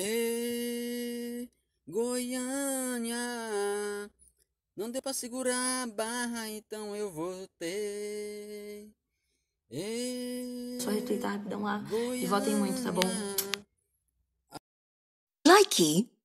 E Goiânia, não deu pra segurar a barra, então eu voltei. Ê, Só retweetar rapidão lá Goiânia. e votem muito, tá bom? Likey.